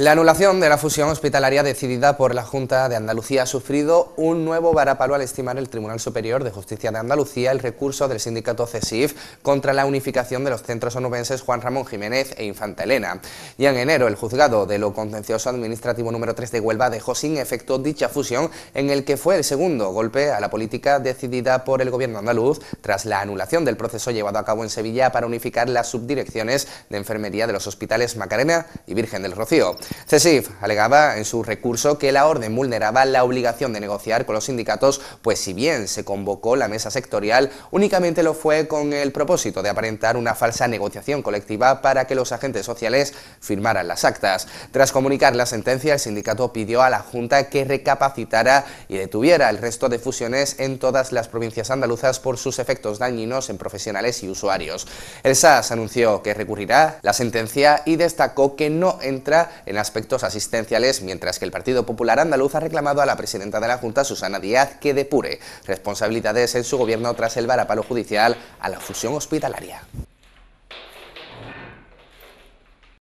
La anulación de la fusión hospitalaria decidida por la Junta de Andalucía ha sufrido un nuevo varapalo al estimar el Tribunal Superior de Justicia de Andalucía el recurso del sindicato CESIF contra la unificación de los centros onubenses Juan Ramón Jiménez e Infanta Elena. Y en enero el juzgado de lo contencioso administrativo número 3 de Huelva dejó sin efecto dicha fusión en el que fue el segundo golpe a la política decidida por el gobierno andaluz tras la anulación del proceso llevado a cabo en Sevilla para unificar las subdirecciones de enfermería de los hospitales Macarena y Virgen del Rocío. CESIF alegaba en su recurso que la orden vulneraba la obligación de negociar con los sindicatos, pues si bien se convocó la mesa sectorial, únicamente lo fue con el propósito de aparentar una falsa negociación colectiva para que los agentes sociales firmaran las actas. Tras comunicar la sentencia, el sindicato pidió a la Junta que recapacitara y detuviera el resto de fusiones en todas las provincias andaluzas por sus efectos dañinos en profesionales y usuarios. El anunció que recurrirá la sentencia y destacó que no entra en aspectos asistenciales, mientras que el Partido Popular Andaluz ha reclamado a la presidenta de la Junta, Susana Díaz, que depure responsabilidades en su gobierno tras el varapalo judicial a la fusión hospitalaria.